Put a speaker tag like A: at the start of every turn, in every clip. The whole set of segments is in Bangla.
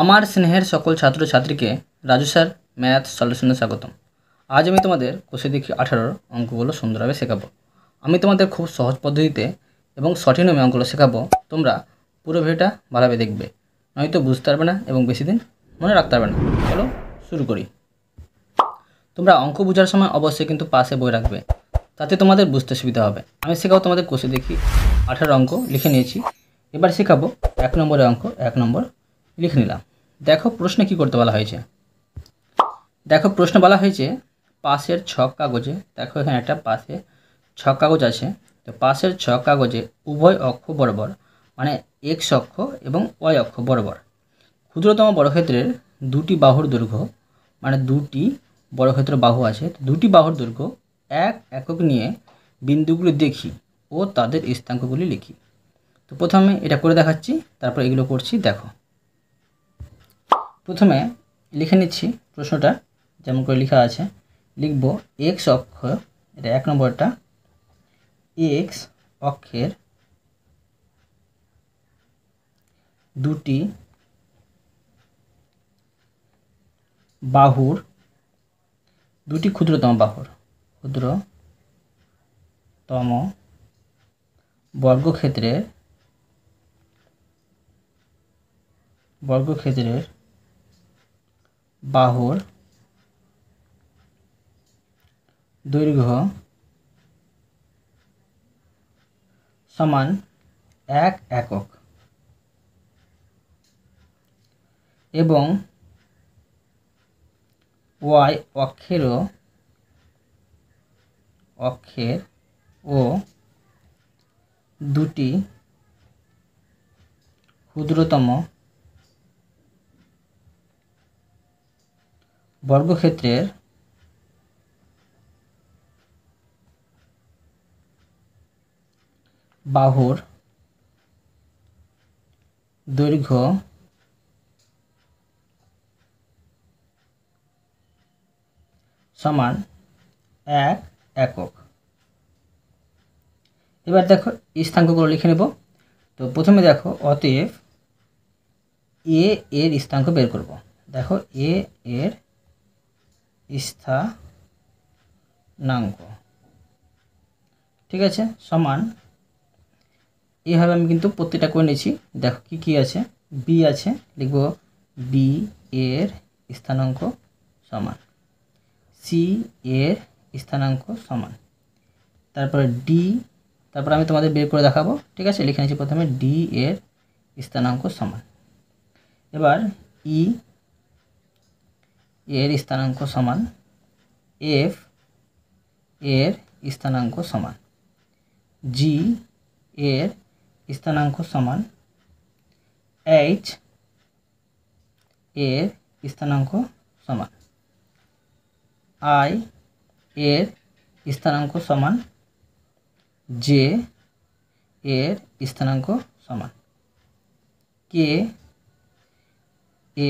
A: আমার স্নেহের সকল ছাত্রছাত্রীকে রাজু স্যার ম্যাথ সলিউশনে স্বাগতম আজ আমি তোমাদের কোষে দেখি আঠারোর অঙ্কগুলো সুন্দরভাবে শেখাবো আমি তোমাদের খুব সহজ পদ্ধতিতে এবং সঠিক নিয়মে অঙ্কগুলো শেখাবো তোমরা পুরো ভিডিওটা ভালোভাবে দেখবে নয়তো বুঝতে পারবে না এবং বেশি দিন মনে রাখতে পারবে না চলো শুরু করি তোমরা অঙ্ক বোঝার সময় অবশ্যই কিন্তু পাশে বই রাখবে তাতে তোমাদের বুঝতে সুবিধা হবে আমি শেখাবো তোমাদের কোষে দেখি আঠারো অঙ্ক লিখে নিয়েছি এবার শেখাবো এক নম্বরের অঙ্ক এক নম্বর লিখে নিলাম দেখো প্রশ্নে কি করতে বলা হয়েছে দেখো প্রশ্ন বলা হয়েছে পাশের ছক কাগজে দেখো এখানে একটা পাশে ছক কাগজ আছে তো পাশের ছক কাগজে উভয় অক্ষ বরাবর মানে এক্স অক্ষ এবং ওয়াই অক্ষ বরাবর ক্ষুদ্রতম বর্গক্ষেত্রের দুটি বাহুর দৈর্ঘ্য মানে দুটি বর্গক্ষেত্র বাহু আছে দুটি বাহুর দৈর্ঘ্য এক একক নিয়ে বিন্দুগুলি দেখি ও তাদের স্থাঙ্কগুলি লিখি তো প্রথমে এটা করে দেখাচ্ছি তারপর এগুলো করছি দেখো প্রথমে লিখে নিচ্ছি প্রশ্নটা যেমন করে লেখা আছে লিখব এক্স অক্ষ এটা এক নম্বরটা এক্স অক্ষের দুটি বাহুর দুটি ক্ষুদ্রতম বাহুর ক্ষুদ্রতম বর্গক্ষেত্রের বর্গক্ষেত্রের বাহুর দৈর্ঘ্য সমান এক একক এবং ওয়াই অক্ষেরও অক্ষের ও দুটি ক্ষুদ্রতম বর্গক্ষেত্রের বাহুর দৈর্ঘ্য সমান এক একক এবার দেখো স্থাঙ্কগুলো লিখে নেব তো প্রথমে দেখো অতএব এ এর স্থাঙ্ক বের করব দেখো এ এর স্থানাঙ্ক ঠিক আছে সমান এইভাবে আমি কিন্তু প্রত্যেকটা করে নিয়েছি দেখো কী কী আছে বি আছে লিখব বি এর স্থানাঙ্ক সমান সি এর স্থানাঙ্ক সমান তারপরে ডি তারপর আমি তোমাদের বের করে দেখাবো ঠিক আছে লিখে নিয়েছি প্রথমে ডি এর স্থানাঙ্ক সমান এবার ই e एर स्थानांक समान एफ एर स्थानांक समान जी एर स्थानांक समान एच एर स्थानांक समान आई एर स्थानांक समान जे एर स्थानांक समान के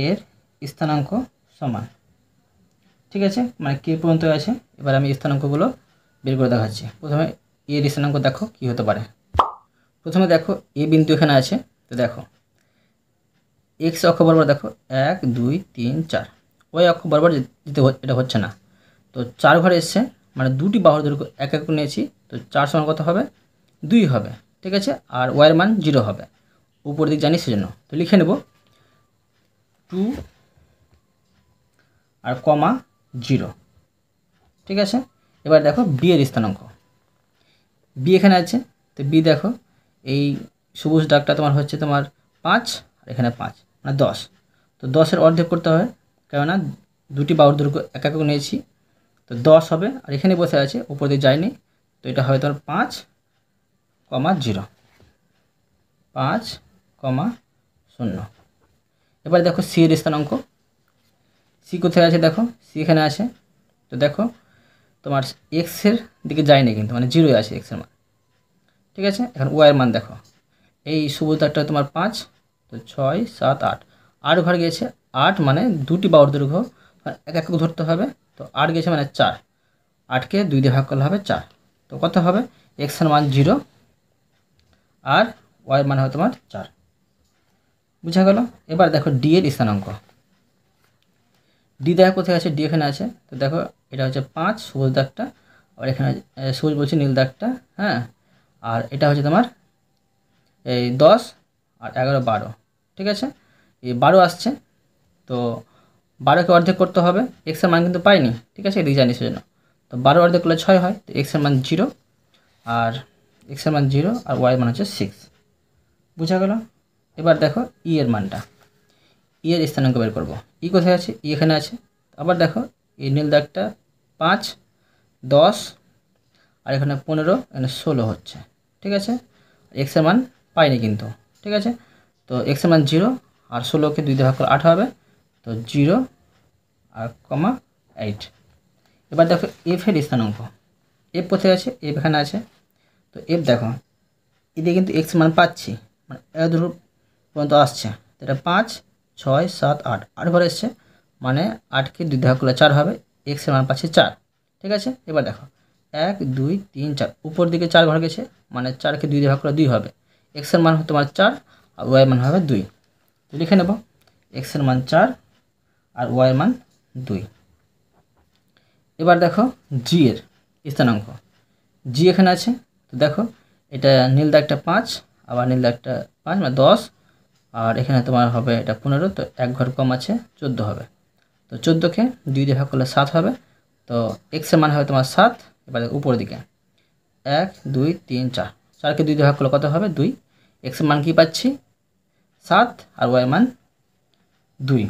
A: एर स्थानांक समान ঠিক আছে মানে কে পর্যন্ত আছে এবার আমি স্থানাঙ্কগুলো বের করে দেখাচ্ছি প্রথমে এ এর স্থানাঙ্ক দেখো কি হতে পারে প্রথমে দেখো এ বিন্দু এখানে আছে তো দেখো এক্স অক্ষ বরাবর দেখো এক দুই তিন চার ওই অক্ষ বরাবর যেতে এটা হচ্ছে না তো চার ঘরে এসছে মানে দুটি বাহুর দৈর্ঘ্য এক এক নিয়েছি তো চার সময় কত হবে দুই হবে ঠিক আছে আর ওয়ার মান জিরো হবে উপর দিক জানি সেজন্য তো লিখে নেব টু আর কমা জিরো ঠিক আছে এবার দেখো বি এর স্থানাঙ্ক বি এখানে আছে তো বি দেখো এই সবুজ ডাকটা তোমার হচ্ছে তোমার পাঁচ আর এখানে পাঁচ মানে দশ তো দশের অর্ধেক করতে হবে কেননা দুটি বাউর দুর্গ এক এক নিয়েছি তো দশ হবে আর এখানে বসে আছে উপর দিয়ে যায়নি তো এটা হবে তোমার পাঁচ কমা জিরো পাঁচ কমা শূন্য এবার দেখো সি এর স্থানাঙ্ক সি কোথায় আছে দেখো সি এখানে আছে তো দেখো তোমার এক্সের দিকে যায় না কিন্তু মানে জিরোই আছে এক্সের মান ঠিক আছে এখন ওয়াইয়ের মান দেখো এই সুবতারটা তোমার পাঁচ তো ছয় সাত আট আট ঘর গিয়েছে আট মানে দুটি বাউর দৈর্ঘ্য মানে এক এক ধরতে হবে তো আট গেছে মানে চার আটকে দুই দিয়ে ভাগ করলে হবে চার তো কত হবে এক্সের মান জিরো আর ওয়াইয়ের মান হবে তোমার চার বুঝা গেল এবার দেখো ডি এর স্থানাঙ্ক ডি দাগ কোথায় আছে ডি এখানে আছে তো দেখো এটা হচ্ছে পাঁচ সবুজ দাগটা আর এখানে সবুজ বলছি নীল দাগটা হ্যাঁ আর এটা হচ্ছে তোমার এই দশ আর এগারো বারো ঠিক আছে এই বারো আসছে তো বারোকে অর্ধেক করতে হবে এক্সের মান কিন্তু পাইনি ঠিক আছে এদিকে জানিস জন্য তো বারো অর্ধেক করলে ছয় হয় তো এক্সের মান জিরো আর এক্সের মান জিরো আর ওয়াই মান হচ্ছে সিক্স বোঝা গেল এবার দেখো ই e এর মানটা ই e এর স্থানাঙ্ক বের করবো ই কোথায় আছে ই এখানে আছে আবার দেখো এই নীল দাগটা পাঁচ দশ আর এখানে পনেরো এখানে ষোলো হচ্ছে ঠিক আছে এক্সের মান পাইনি কিন্তু ঠিক আছে তো এক্সের মান জিরো আর ষোলোকে দুই দিয়ে ভাগ করে আট হবে তো জিরো আর কমা এইট এবার দেখো এফের স্থানাঙ্ক এফ কোথায় আছে এফ এখানে আছে তো এফ দেখো এদিকে কিন্তু এক্স মান পাচ্ছি মানে এত পর্যন্ত আসছে এটা পাঁচ ছয় সাত আট আট ঘর এসছে মানে আটকে দুই দেখা করলে চার হবে এক্সের মান পাচ্ছে চার ঠিক আছে এবার দেখো এক দুই তিন চার উপর দিকে চার ঘর গেছে মানে চারকে দুই দেখা করলে দুই হবে এক্সের মান তোমার চার আর ওয়াই মান হবে দুই তো লিখে নেব এক্সের মান চার আর ওয়াই মান দুই এবার দেখো জি এর স্থানাঙ্ক জি এখানে আছে তো দেখো এটা নীল দাগটা পাঁচ আবার নীল দাগটা পাঁচ মানে দশ আর এখানে তোমার হবে এটা পনেরো তো এক ঘর কম আছে চোদ্দো হবে তো চোদ্দোকে দুই দিয়ে ভাগ করলে সাত হবে তো এক্সের মান হবে তোমার সাত এবারে উপর দিকে এক দুই তিন চার চারকে দুই দিয়ে ভাগ করলে কত হবে দুই এক্সের মান কী পাচ্ছি সাত আর ওয়াই মান দুই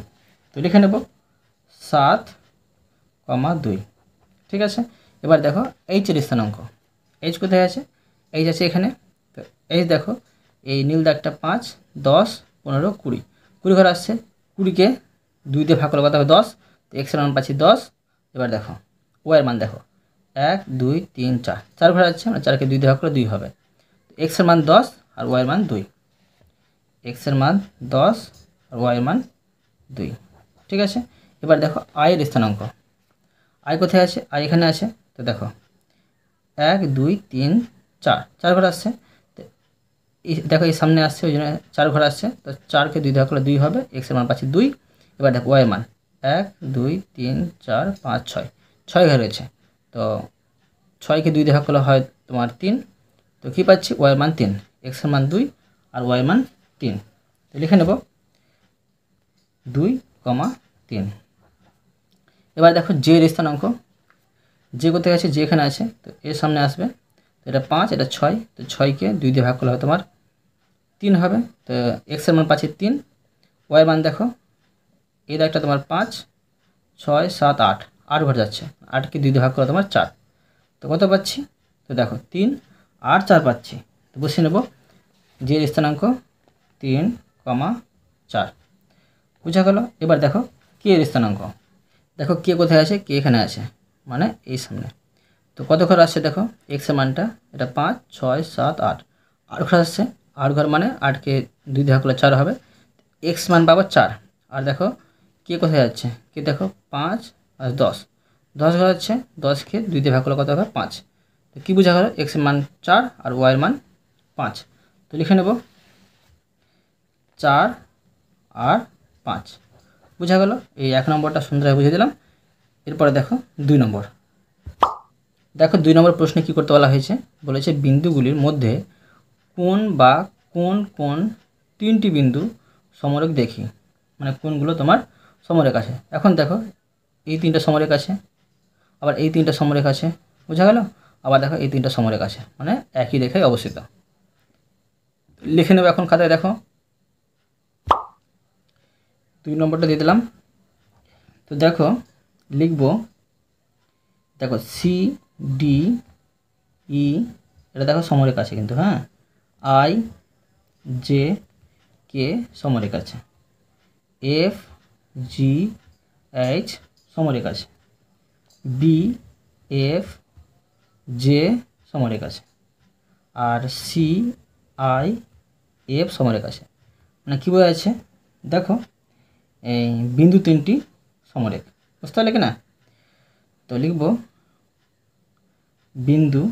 A: তো লিখে নেব সাত কমা দুই ঠিক আছে এবার দেখো এইচের স্থানাঙ্ক এইচ কোথায় আছে এইচ আছে এখানে তো এইচ দেখো এই নীল দাগটা পাঁচ দশ পনেরো কুড়ি কুড়ি ঘর আসছে কুড়িকে দুইতে ভাগ করলে কত হবে দশ এক্সের মান পাচ্ছি দশ এবার দেখো ওয়ের মান দেখো এক দুই তিন চার চার ঘর আসছে মানে চারকে দুইতে ভাগ করে দুই হবে এক্সের মান দশ আর ওয়ের মান দুই এক্সের মান দশ আর ওয়ের মান দুই ঠিক আছে এবার দেখো আয়ের স্থানাঙ্ক আয় কোথায় আছে আয় এখানে আছে তো দেখো এক দুই তিন চার চার ঘর আসছে দেখো এই সামনে আসছে ওই জন্য চার ঘর আসছে তো চারকে দুই দেওয়া করলে দুই হবে এক্সের মান পাচ্ছি দুই এবার দেখো ওয়াই মান এক দুই তিন চার পাঁচ ছয় ছয় ঘর রয়েছে তো ছয়কে দুই দেখা করলে হয় তোমার তিন তো কী পাচ্ছি ওয়াই মান তিন এক্সের মান দুই আর ওয়াই মান তিন তো লিখে নেব দুই কমা তিন এবার দেখো জে এর স্থান অঙ্ক যে কোথায় আছে যে এখানে আছে তো এর সামনে আসবে তো এটা পাঁচ এটা ছয় তো ছয়কে দুই দিয়ে ভাগ করলে হবে তোমার তিন হবে তো এক্সের মান পাচ্ছি তিন ওয়াই মান দেখো এই দাগটা তোমার পাঁচ ছয় সাত আট আট ঘর যাচ্ছে আটকে দুই ভাগ করে তোমার চার তো কত পাচ্ছি তো দেখো তিন আর চার পাচ্ছি তো বসে নেবো যে স্থানাঙ্ক তিন কমা চার বুঝা গেল এবার দেখো কে এর স্থানাঙ্ক দেখো কে কোথায় আছে কে এখানে আছে মানে এই সামনে তো কত ঘর আসছে দেখো এক্সের মানটা এটা পাঁচ ছয় সাত আট আর ঘর আসছে আট ঘর মানে আটকে দুই দেখা করলে চার হবে এক্স মান পাবো চার আর দেখো কে কোথায় যাচ্ছে কে দেখো পাঁচ আর দশ দশ ঘর হচ্ছে দশকে দুই দিয়ে করলে কত হবে পাঁচ তো কী বোঝা গেল এক্স মান চার আর ওয়াই মান পাঁচ তো লিখে নেব চার আর পাঁচ বোঝা গেল এই এক নম্বরটা সুন্দরভাবে বুঝিয়ে দিলাম এরপরে দেখো দুই নম্বর দেখো দুই নম্বর প্রশ্নে কী করতে বলা হয়েছে বলেছে বিন্দুগুলির মধ্যে কোন বা কোন কোন তিনটি বিন্দু সমরেখ দেখি মানে কোনগুলো তোমার সমরেখ আছে এখন দেখো এই তিনটা সমরেখ আছে আবার এই তিনটা সমরেখ আছে বোঝা গেল আবার দেখো এই তিনটা সমরেখ আছে মানে একই রেখায় অবস্থিত লিখে নেবো এখন খাতায় দেখো দুই নম্বরটা দিয়ে দিলাম তো দেখো লিখব দেখো সি ডি ই এটা দেখো সমরেখ আছে কিন্তু হ্যাঁ আই জে কে সমরেখ আছে এফ জি এইচ সমরেখ আছে বি এফ জে সমরেখ আছে আর সি আই এফ সমরেখ আছে মানে কী বোঝা আছে দেখো এই বিন্দু তিনটি সমরেখ বুঝতে পারলে কি না তো লিখব বিন্দু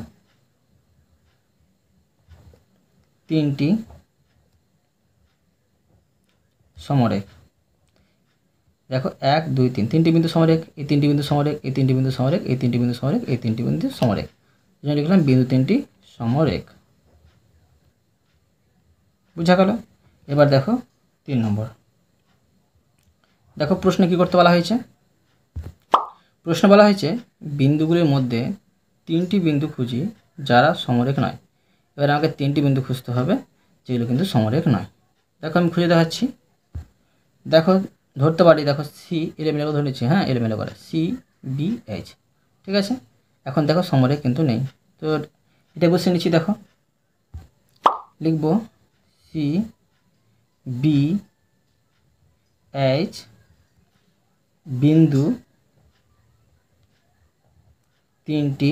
A: তিনটি সমরেখ দেখো এক দুই তিন তিনটি বিন্দু সমরেখ এই তিনটি বিন্দু সমরেখ এই তিনটি বিন্দু সমরেখ এই তিনটি বিন্দু সমরেখ এই তিনটি বিন্দু সমরেখ জন্য লিখলাম বিন্দু তিনটি সমরেখ বুঝা গেল এবার দেখো তিন নম্বর দেখো প্রশ্নে কি করতে বলা হয়েছে প্রশ্ন বলা হয়েছে বিন্দুগুলির মধ্যে তিনটি বিন্দু খুঁজি যারা সমরেখ নয় এবার আমাকে তিনটি বিন্দু খুঁজতে হবে যেগুলো কিন্তু সমরেখ নয় দেখো আমি খুঁজে দেখাচ্ছি দেখো ধরতে পারি দেখো সি এলেমেলে করে ধরেছি হ্যাঁ এলেমেল করে সি বি এইচ ঠিক আছে এখন দেখো সমরেখ কিন্তু নেই তো এটা বসে নিচ্ছি দেখো লিখব সি বি এইচ বিন্দু তিনটি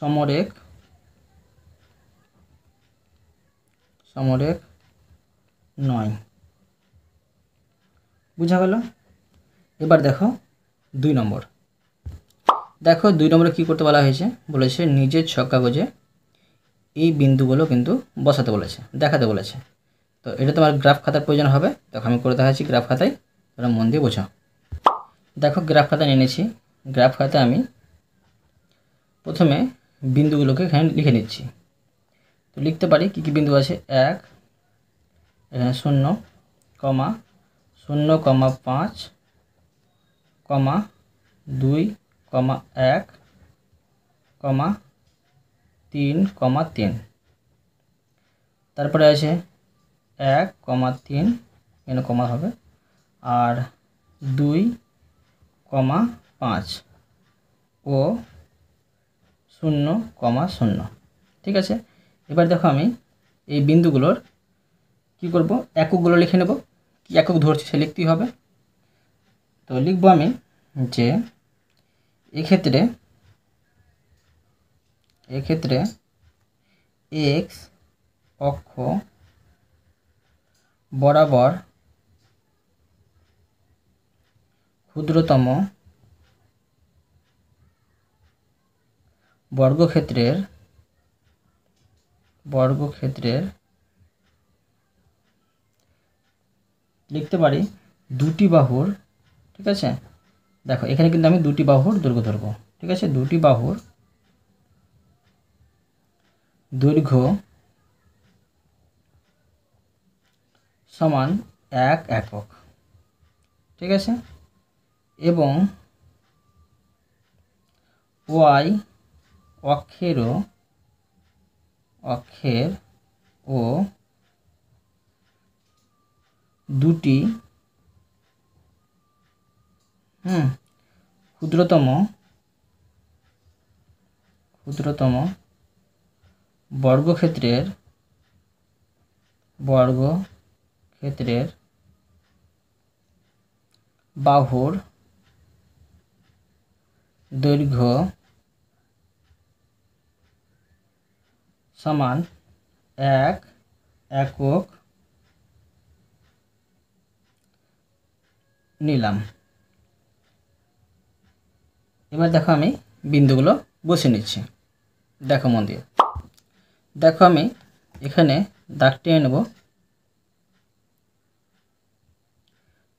A: সমরেক সমরেক নয় বুঝা গেল এবার দেখো দুই নম্বর দেখো দুই নম্বরে কি করতে বলা হয়েছে বলেছে নিজের ছক কাগজে এই বিন্দুগুলো কিন্তু বসাতে বলেছে দেখাতে বলেছে তো এটা তোমার গ্রাফ খাতার প্রয়োজন হবে তখন আমি করে দেখাচ্ছি গ্রাফ খাতায় তোমরা মন দিয়ে বোঝো দেখো গ্রাফ খাতা নিয়ে নিয়েছি গ্রাফ খাতা আমি প্রথমে বিন্দুগুলোকে এখানে লিখে নিচ্ছি তো লিখতে পারি কি কি বিন্দু আছে এক এখানে শূন্য কমা শূন্য কমা পাঁচ কমা দুই কমা এক কমা তিন কমা তিন তারপরে আছে এক কমা তিন এখানে কমা হবে আর দুই কমা পাঁচ ও শূন্য কমা শূন্য ঠিক আছে এবার দেখো আমি এই বিন্দুগুলোর কি করব এককগুলো লিখে নেব কি একক ধরছি সে লিখতেই হবে তো লিখব আমি যে এক্ষেত্রে এক্ষেত্রে এক্স অক্ষ বরাবর ক্ষুদ্রতম বর্গক্ষেত্রের বর্গক্ষেত্রের লিখতে পারি দুটি বাহুর ঠিক আছে দেখো এখানে কিন্তু আমি দুটি বাহুর দৈর্ঘ্য ধরব ঠিক আছে দুটি বাহুর দৈর্ঘ্য সমান এক একক ঠিক আছে এবং ওয়াই অক্ষেরও অক্ষের ও দুটি হুম ক্ষুদ্রতম ক্ষুদ্রতম বর্গক্ষেত্রের বর্গ ক্ষেত্রের বাহুর দৈর্ঘ্য সমান এক একক নিলাম এবার দেখো আমি বিন্দুগুলো বসে নিচ্ছি দেখো মন দিয়ে দেখো আমি এখানে দাগ টেনে নেব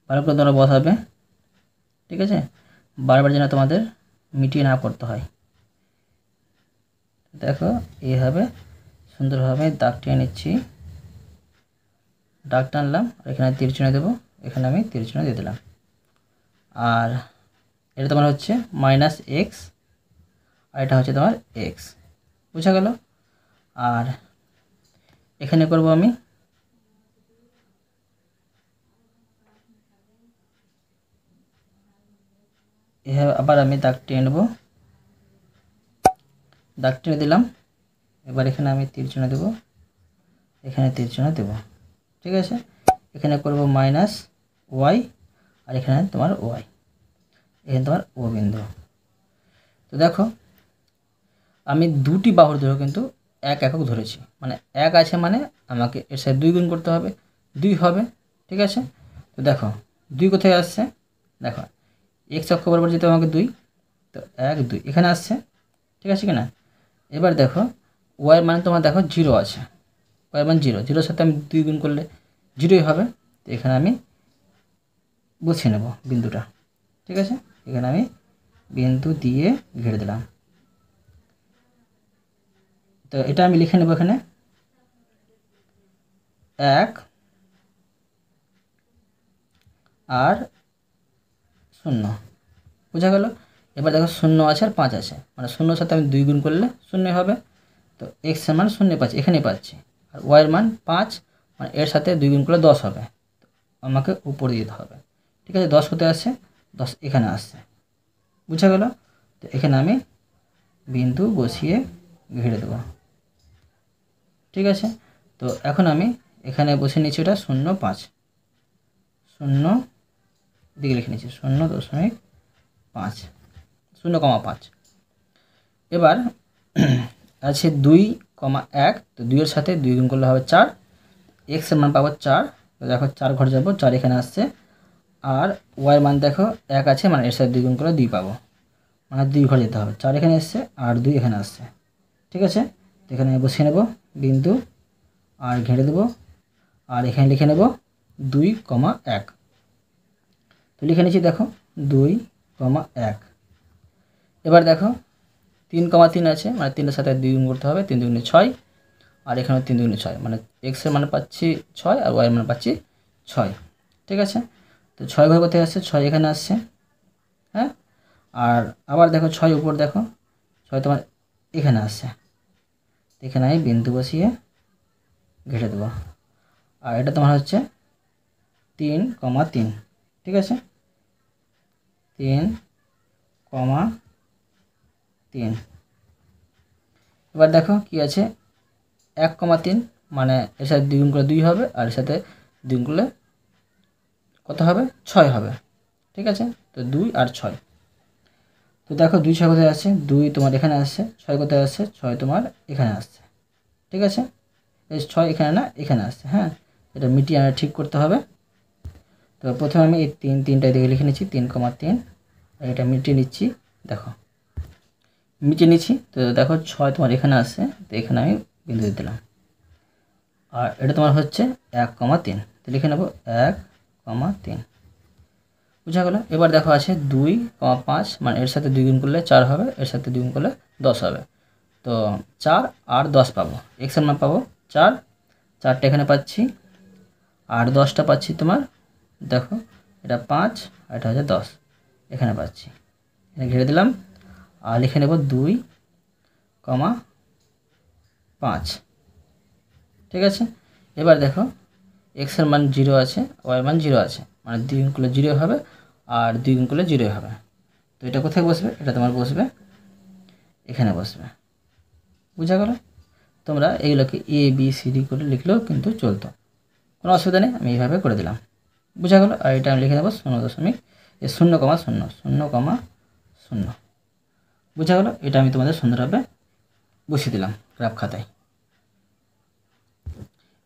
A: ভালো করে তোমরা বসাবে ঠিক আছে বারবার যেন তোমাদের মিটিয়ে না করতে হয় দেখো এইভাবে সুন্দরভাবে দাগ টেনে নিচ্ছি দাগ টানলাম আর এখানে তীর দেবো এখানে আমি তীর দিয়ে দিলাম আর এটা তোমার হচ্ছে মাইনাস এক্স আর এটা হচ্ছে তোমার এক্স বুঝা গেল আর এখানে করব আমি এভাবে আবার আমি দাগ টেনে নেব দাগ টেনে দিলাম এবার এখানে আমি তিরচনা দেব এখানে তিরচনা দেব ঠিক আছে এখানে করব মাইনাস ওয়াই আর এখানে তোমার ওয়াই এখানে তোমার ও বিন্দু তো দেখো আমি দুটি বাহুর ধরে কিন্তু এক একক ধরেছি মানে এক আছে মানে আমাকে এর সাথে দুই গুণ করতে হবে দুই হবে ঠিক আছে তো দেখো দুই কোথায় আসছে দেখো এক চক্ষ বরাবর যেতে আমাকে দুই তো এক দুই এখানে আসছে ঠিক আছে কি না এবার দেখো ওয়াই মানে তোমার দেখো জিরো আছে ওয়াই মান জিরো জিরোর সাথে আমি দুই গুণ করলে জিরোই হবে তো এখানে আমি বসিয়ে নেব বিন্দুটা ঠিক আছে এখানে আমি বিন্দু দিয়ে ঘিরে দিলাম তো এটা আমি লিখে নেব এখানে এক আর শূন্য বোঝা গেল এবার দেখো শূন্য আছে আর পাঁচ আছে মানে শূন্যর সাথে আমি দুই গুণ করলে শূন্যই হবে তো এক্স এর মান শূন্য পাচ্ছি এখানে পাচ্ছি আর ওয়াইয়ের মান পাঁচ মানে এর সাথে দুই গুণ করলে দশ হবে আমাকে উপর দিতে হবে ঠিক আছে দশ হতে আসছে দশ এখানে আসছে বুঝা গেল তো এখানে আমি বিন্দু বসিয়ে ঘিরে দেবো ঠিক আছে তো এখন আমি এখানে বসে নিচ্ছি ওটা শূন্য পাঁচ শূন্য দিকে লিখে নিচ্ছি শূন্য দশমিক পাঁচ শূন্য কমা পাঁচ এবার আছে দুই কমা এক তো দুইয়ের সাথে দুই গুণ করলে হবে চার এক্সের মান পাবো চার তো দেখো চার ঘর যাবো চার এখানে আসছে আর ওয়াইয়ের মান দেখো এক আছে মানে এর সাথে দুই গুণ করলে দুই পাবো মানে দুই ঘর যেতে হবে চার এখানে এসছে আর দুই এখানে আসছে ঠিক আছে তো এখানে বসিয়ে নেব বিন্দু আর ঘেঁটে দেবো আর এখানে লিখে নেব দুই কমা এক তো লিখে নিচ্ছি দেখো দুই কমা এক এবার দেখো তিন কমা তিন আছে মানে তিনের সাথে দুই করতে হবে তিন দুগুণে ছয় আর এখানে তিন দুগুণে ছয় মানে এক্সের মানে পাচ্ছি ছয় আর ওয়াইয়ের মানে পাচ্ছি ছয় ঠিক আছে তো ছয় ঘর কোথায় আসছে ছয় এখানে আসছে হ্যাঁ আর আবার দেখো ছয় উপর দেখো ছয় তোমার এখানে আসছে এখানে আমি বিন্দু বসিয়ে ঘেটে দেবো আর এটা তোমার হচ্ছে তিন কমা তিন ঠিক আছে তিন কমা তিন এবার দেখো কি আছে এক কমা তিন মানে এর সাথে দুই গুণ করলে দুই হবে আর এর সাথে দুই করলে কত হবে ছয় হবে ঠিক আছে তো দুই আর ছয় তো দেখো দুই ছয় কোথায় আসছে দুই তোমার এখানে আসছে ছয় কোথায় আসছে ছয় তোমার এখানে আসছে ঠিক আছে এই ছয় এখানে না এখানে আসছে হ্যাঁ এটা মিটিয়ে আমরা ঠিক করতে হবে তো প্রথমে আমি এই তিন তিনটা দিকে লিখে নিচ্ছি তিন কমা তিন এটা মিটিয়ে নিচ্ছি দেখো মিটে নিচ্ছি তো দেখো ছয় তোমার এখানে আসছে তো এখানে আমি বিন্দু দিয়ে দিলাম আর এটা তোমার হচ্ছে এক কমা তিন তো লিখে নেবো এক কমা তিন বুঝা গেল এবার দেখো আছে দুই কমা পাঁচ মানে এর সাথে দুই গুণ করলে চার হবে এর সাথে দুই গুণ করলে দশ হবে তো চার আর দশ পাবো এক্সের মান পাবো চার চারটা এখানে পাচ্ছি আর দশটা পাচ্ছি তোমার দেখো এটা পাঁচ আর এটা হচ্ছে দশ এখানে পাচ্ছি এখানে ঘিরে দিলাম আর লিখে নেব দুই কমা পাঁচ ঠিক আছে এবার দেখো এক্সের মান জিরো আছে ওয়াই মান জিরো আছে মানে দুই গুণ জিরো হবে আর দুই গুণ জিরো হবে তো এটা কোথায় বসবে এটা তোমার বসবে এখানে বসবে বুঝা গেল তোমরা এগুলোকে এ বি সি ডি করে লিখলেও কিন্তু চলতো কোনো অসুবিধা নেই আমি এইভাবে করে দিলাম বুঝা গেল আর এটা আমি লিখে দেবো শূন্য দশমিক শূন্য কমা শূন্য শূন্য কমা শূন্য বোঝা গেল এটা আমি তোমাদের সুন্দরভাবে বসিয়ে দিলাম গ্রাফ খাতায়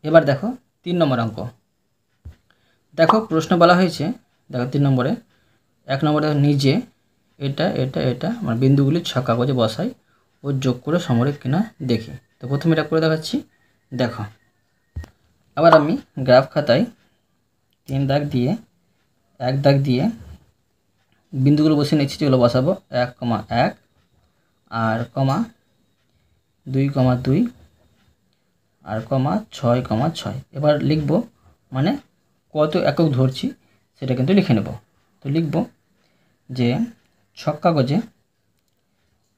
A: এবার দেখো তিন নম্বর অঙ্ক দেখো প্রশ্ন বলা হয়েছে দেখো তিন নম্বরে এক নম্বরে নিজে এটা এটা এটা আমার বিন্দুগুলি ছ কাগজে বসাই ও যোগ করে সমরেখ কিনা দেখি তো প্রথমে এটা করে দেখাচ্ছি দেখো আবার আমি গ্রাফ খাতায় তিন দাগ দিয়ে এক দাগ দিয়ে বিন্দুগুলো বসিয়ে নিচ্ছি যেগুলো বসাবো এক কমা এক আর কমা দুই কমা দুই আর কমা ছয় কমা ছয় এবার লিখব মানে কত একক ধরছি সেটা কিন্তু লিখে নেব তো লিখব যে ছক কাগজে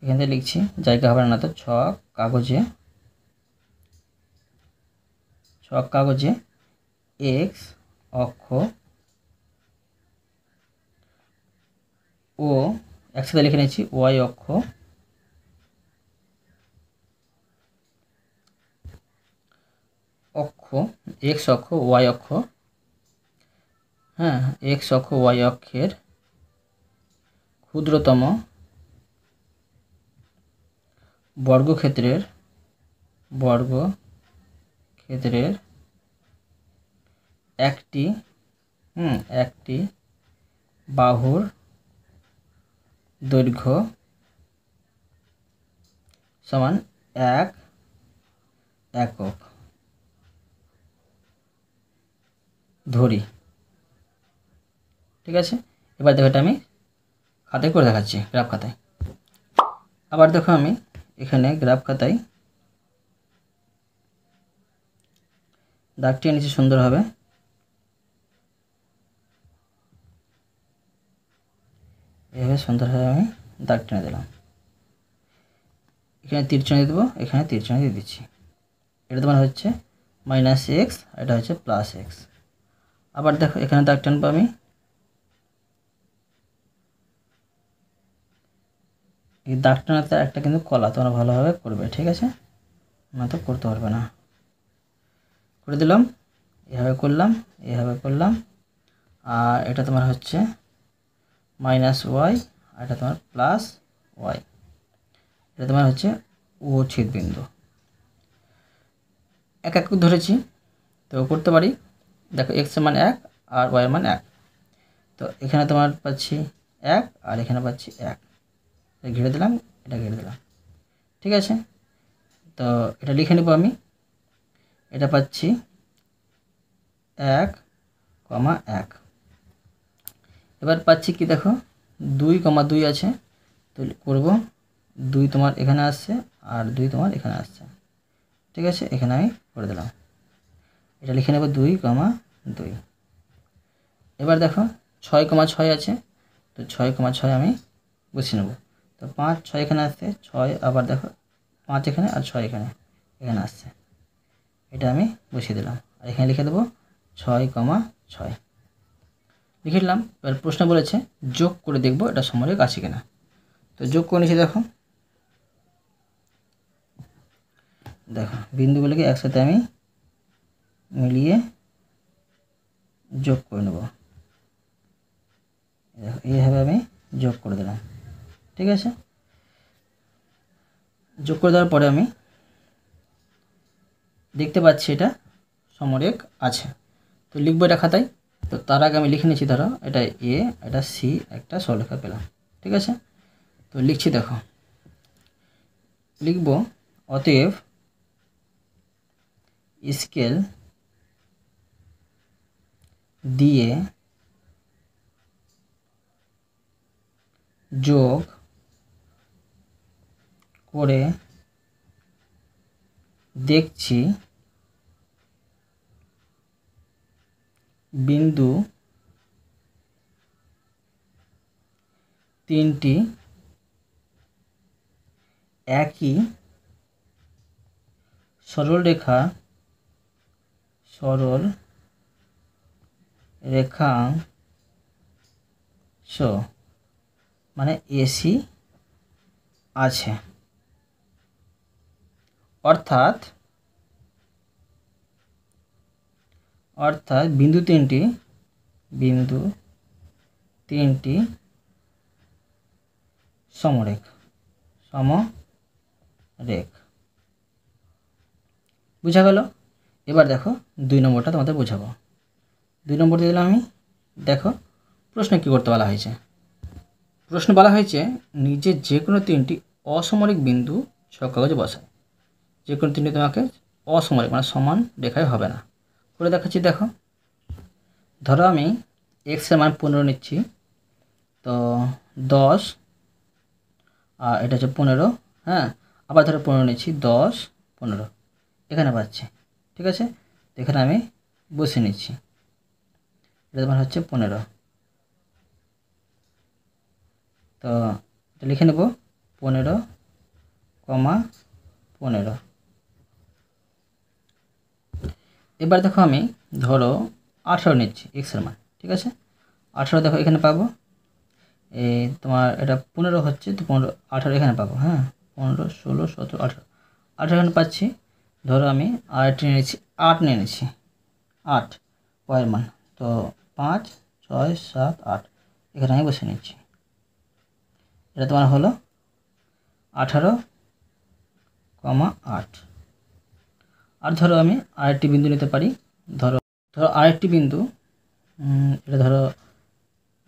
A: এখান থেকে লিখছি জায়গা হবে না তো ছক কাগজে ছক কাগজে এক্স অক্ষ ও একসাথে লিখে নিয়েছি ওয়াই অক্ষ x অক্ষ ও y অক্ষ হ্যাঁ x অক্ষ ও y অক্ষের ক্ষুদ্রতম বর্গক্ষেত্রের বর্গক্ষেত্রের একটি হুম একটি বাহুর দৈর্ঘ্য সমান 1 একক ধরি ঠিক আছে এবার দেখো এটা আমি খাতায় করে দেখাচ্ছি গ্রাফ খাতায় আবার দেখো আমি এখানে গ্রাফ খাতায় দাগটি এনেছি সুন্দরভাবে এভাবে সুন্দরভাবে আমি দাগ টেনে দিলাম এখানে তীর চিহ্ন দিয়ে দেবো এখানে তীর দিয়ে দিচ্ছি এটা তোমার মানে হচ্ছে মাইনাস এক্স এটা হচ্ছে প্লাস এক্স আবার দেখো এখানে দাগ টানবো আমি এই দাগ টানাতে একটা কিন্তু কলা তোমরা ভালোভাবে করবে ঠিক আছে না তো করতে পারবে না করে দিলাম এভাবে করলাম এভাবে করলাম আর এটা তোমার হচ্ছে মাইনাস ওয়াই আর এটা তোমার প্লাস ওয়াই এটা তোমার হচ্ছে ও বিন্দু এক এক ধরেছি তো করতে পারি দেখো এক্সের মান এক আর ওয়াইয়ের মান এক তো এখানে তোমার পাচ্ছি এক আর এখানে পাচ্ছি এক ঘিরে দিলাম এটা ঘিরে দিলাম ঠিক আছে তো এটা লিখে নেব আমি এটা পাচ্ছি এক কমা এক এবার পাচ্ছি কি দেখো দুই কমা দুই আছে তো করবো দুই তোমার এখানে আসছে আর দুই তোমার এখানে আসছে ঠিক আছে এখানে আমি করে দিলাম এটা লিখে নেব দুই কমা দুই এবার দেখো ছয় কমা ছয় আছে তো ছয় কমা ছয় আমি বসে নেব তো পাঁচ ছয় এখানে আসছে ছয় আবার দেখো পাঁচ এখানে আর ছয় এখানে এখানে আসছে এটা আমি বসিয়ে দিলাম আর এখানে লিখে দেবো ছয় কমা ছয় লিখে দিলাম এবার প্রশ্ন বলেছে যোগ করে দেখব এটা সমরেখ আছে কিনা তো যোগ করে নিচ্ছি দেখো দেখো বিন্দুগুলোকে একসাথে আমি মিলিয়ে যোগ করে নেব এইভাবে আমি যোগ করে দিলাম ঠিক আছে যোগ করে দেওয়ার পরে আমি দেখতে পাচ্ছি এটা সমরেক আছে তো লিখবো এটা খাতায় তো তার আগে আমি লিখে নিচ্ছি ধরো এটা এ এটা সি একটা সরলেখা পেলাম ঠিক আছে তো লিখছি দেখো লিখব অতএব স্কেল দিয়ে যোগ করে দেখছি বিন্দু তিনটি একই সরলরেখা সরল রেখাংশ মানে এসি আছে অর্থাৎ অর্থাৎ বিন্দু তিনটি বিন্দু তিনটি সমরেখ সমরেখ বুঝা গেল এবার দেখো দুই নম্বরটা তোমাদের বোঝাবো দুই নম্বর দিয়ে দিলাম আমি দেখো প্রশ্ন কী করতে বলা হয়েছে প্রশ্ন বলা হয়েছে নিজে যে কোনো তিনটি অসামরিক বিন্দু ছক কাগজে বসায় যে কোনো তিনটি তোমাকে অসামরিক মানে সমান রেখায় হবে না করে দেখাচ্ছি দেখো ধরো আমি এক্সের মান পনেরো নিচ্ছি তো দশ আর এটা হচ্ছে পনেরো হ্যাঁ আবার ধরো পনেরো নিচ্ছি দশ পনেরো এখানে পাচ্ছি ঠিক আছে এখানে আমি বসে নিচ্ছি এটা তোমার হচ্ছে পনেরো তো এটা লিখে নেব পনেরো কমা পনেরো এবার দেখো আমি ধরো আঠেরো নিচ্ছি এক্সের মান ঠিক আছে আঠেরো দেখো এখানে পাবো এই তোমার এটা পনেরো হচ্ছে তো পনেরো আঠেরো এখানে পাবো হ্যাঁ পনেরো ষোলো সতেরো আঠেরো আঠেরো এখানে পাচ্ছি ধরো আমি আর আট নিয়েছি আট নিয়ে নিয়েছি আট কয়ের মান তো পাঁচ ছয় সাত আট এখানে আমি বসে নিচ্ছি এটা তোমার হলো আঠারো কমা আট আর ধরো আমি আরেকটি বিন্দু নিতে পারি ধরো ধরো আরেকটি বিন্দু এটা ধরো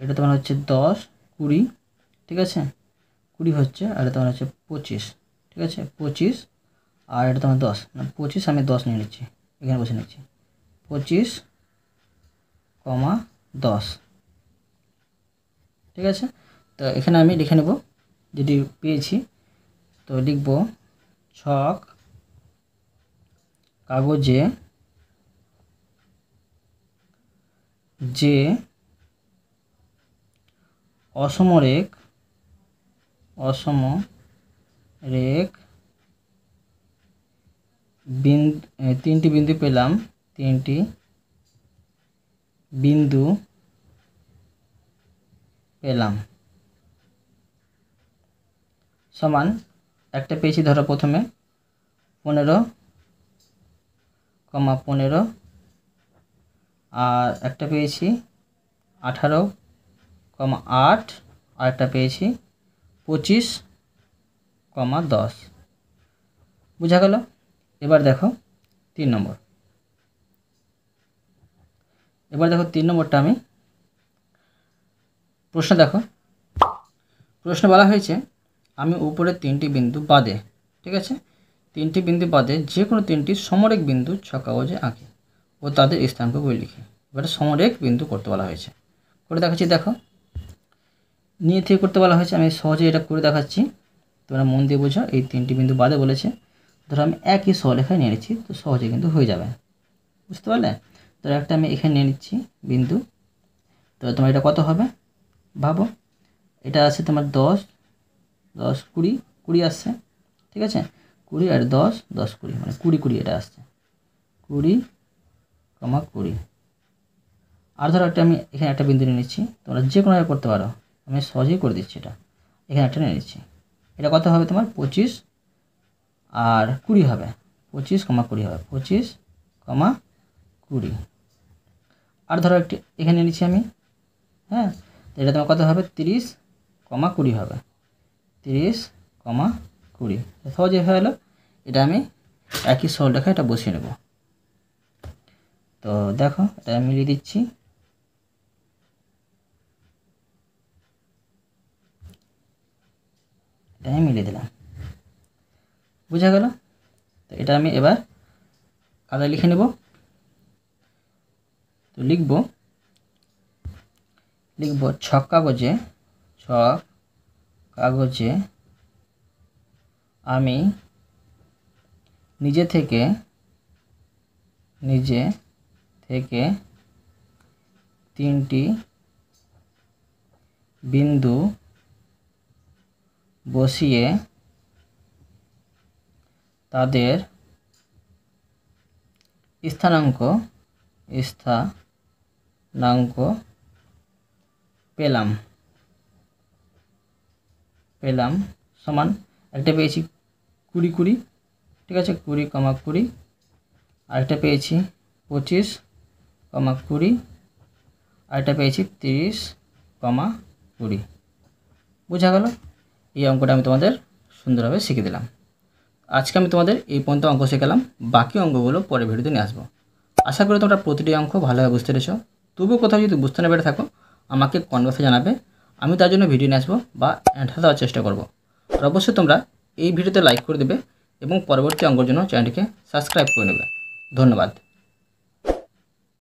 A: এটা তোমার হচ্ছে দশ কুড়ি ঠিক আছে কুড়ি হচ্ছে আর এটা তোমার হচ্ছে পঁচিশ ঠিক আছে পঁচিশ আর এটা তোমার দশ মানে পঁচিশ আমি দশ নিয়ে নিচ্ছি এখানে বসে নিচ্ছি পঁচিশ কমা দশ ঠিক আছে তো এখানে আমি লিখে নেব যদি পেয়েছি তো লিখব ছক কাগজে যে অসম রেক অসম রেক বিন্দু তিনটি বিন্দু পেলাম তিনটি বিন্দু পেলাম সমান একটা পেয়েছি ধরো প্রথমে পনেরো কমা পনেরো আর একটা পেয়েছি আঠারো কমা আট আর একটা পেয়েছি পঁচিশ কমা দশ বোঝা গেল এবার দেখো তিন নম্বর এবার দেখো তিন নম্বরটা আমি প্রশ্ন দেখো প্রশ্ন বলা হয়েছে আমি উপরে তিনটি বিন্দু বাদে ঠিক আছে তিনটি বিন্দু বাদে যে কোনো তিনটি সমরেক বিন্দু ছকাগজে আঁকে ও তাদের স্থানকগুলি লিখে এবার সমরেক বিন্দু করতে বলা হয়েছে করে দেখাচ্ছি দেখো নিয়ে থেকে করতে বলা হয়েছে আমি সহজে এটা করে দেখাচ্ছি তোমরা মন দিয়ে বোঝো এই তিনটি বিন্দু বাদে বলেছে ধরো আমি একই সহলেখায় নিয়েছি তো সহজে কিন্তু হয়ে যাবে বুঝতে পারলে ধরো একটা আমি এখানে নিয়ে নিচ্ছি বিন্দু তো তোমার এটা কত হবে ভাবো এটা আছে তোমার দশ দশ কুড়ি কুড়ি আসছে ঠিক আছে কুড়ি আর দশ দশ কুড়ি মানে কুড়ি কুড়ি এটা আসছে কুড়ি কমা কুড়ি আর ধরো একটা আমি এখানে একটা বিন্দু নিয়ে নিচ্ছি তোমরা যে কোনো করতে পারো আমি সহজেই করে দিচ্ছি এটা এখানে একটা নিয়ে নিচ্ছি এটা কত হবে তোমার পঁচিশ আর কুড়ি হবে পঁচিশ কমা কুড়ি হবে পঁচিশ কমা কুড়ি আর ধরো একটি এখানে নিচ্ছি আমি হ্যাঁ এটা তোমার কত হবে তিরিশ কমা কুড়ি হবে তিরিশ কমা কুড়ি সহজ এভাবে হলো এটা আমি একই সরলরেখা এটা বসিয়ে নেব তো দেখো এটা আমি মিলিয়ে দিচ্ছি এটা আমি মিলিয়ে দিলাম বোঝা গেল তো এটা আমি এবার কাদায় লিখে নেব তো লিখব লিখব ছক কাগজে ছ কাগজে আমি নিজে থেকে নিজে থেকে তিনটি বিন্দু বসিয়ে তাদের স্থানাঙ্ক স্থা নাঙ্ক পেলাম পেলাম সমান একটা পেয়েছি কুড়ি কুড়ি ঠিক আছে কুড়ি কমা কুড়ি আরেকটা পেয়েছি পঁচিশ কমা কুড়ি আরেকটা পেয়েছি তিরিশ কমা কুড়ি বোঝা গেল এই অঙ্কটা আমি তোমাদের সুন্দরভাবে শিখে দিলাম আজকে আমি তোমাদের এই পর্যন্ত অঙ্ক শিখালাম বাকি অঙ্কগুলো পরে ভিডিওতে নিয়ে আসবো আশা করি তোমরা প্রতিটি অঙ্ক ভালোভাবে বুঝতে পেরেছো তবুও কোথাও যদি বুঝতে না পেরে থাকো আমাকে কনভার্সে জানাবে আমি তার জন্য ভিডিও নিয়ে আসবো বা অ্যান্সার দেওয়ার চেষ্টা করব আর অবশ্যই তোমরা এই ভিডিওতে লাইক করে দেবে এবং পরবর্তী অঙ্গর জন্য চ্যানেলটিকে সাবস্ক্রাইব করে নেবে ধন্যবাদ